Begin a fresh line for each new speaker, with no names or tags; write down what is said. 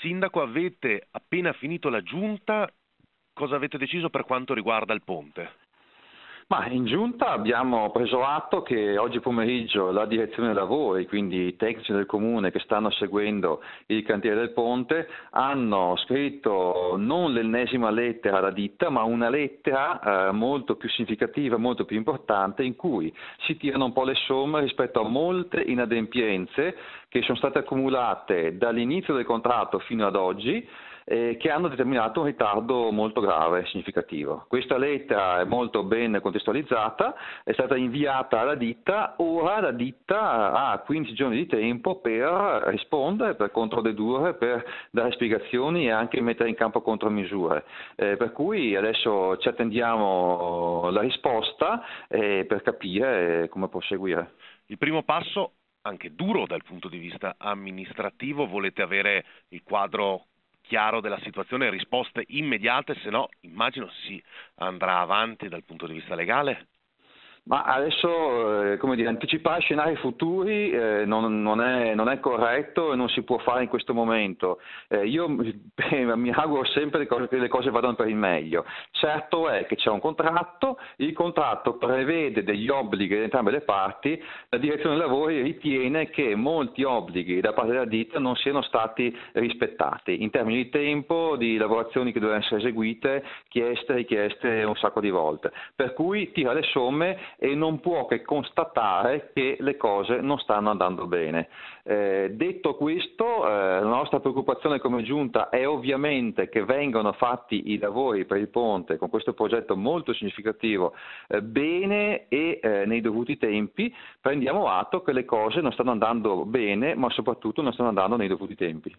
Sindaco, avete appena finito la giunta, cosa avete deciso per quanto riguarda il ponte? Ma in giunta abbiamo preso atto che
oggi pomeriggio la direzione dei lavori, quindi i tecnici del comune che stanno seguendo il cantiere del ponte, hanno scritto non l'ennesima lettera alla ditta, ma una lettera eh, molto più significativa, molto più importante, in cui si tirano un po' le somme rispetto a molte inadempienze che sono state accumulate dall'inizio del contratto fino ad oggi eh, che hanno determinato un ritardo molto grave, significativo. Questa lettera è molto ben contestualizzata, è stata inviata alla ditta, ora la ditta ha 15 giorni di tempo per rispondere, per controdedurre, per dare spiegazioni e anche mettere in campo contromisure. Eh, per cui adesso
ci attendiamo la risposta eh, per capire eh, come proseguire. Il primo passo anche duro dal punto di vista amministrativo, volete avere il quadro chiaro della situazione e risposte immediate, se no immagino si andrà avanti dal punto di vista legale.
Ma adesso, eh, come dire, anticipare scenari futuri eh, non, non, è, non, è, corretto e non si può fare in questo momento. Eh, io mi auguro sempre che le cose vadano per il meglio. Certo è che c'è un contratto, il contratto prevede degli obblighi da entrambe le parti, la direzione dei lavori ritiene che molti obblighi da parte della ditta non siano stati rispettati in termini di tempo, di lavorazioni che dovevano essere eseguite, chieste, richieste un sacco di volte. Per cui tira le somme e non può che constatare che le cose non stanno andando bene. Eh, detto questo, eh, la nostra preoccupazione come giunta è ovviamente che vengano fatti i lavori per il ponte con questo progetto molto significativo eh, bene e eh, nei dovuti tempi. Prendiamo atto che le cose non stanno andando bene, ma soprattutto non stanno andando nei dovuti tempi.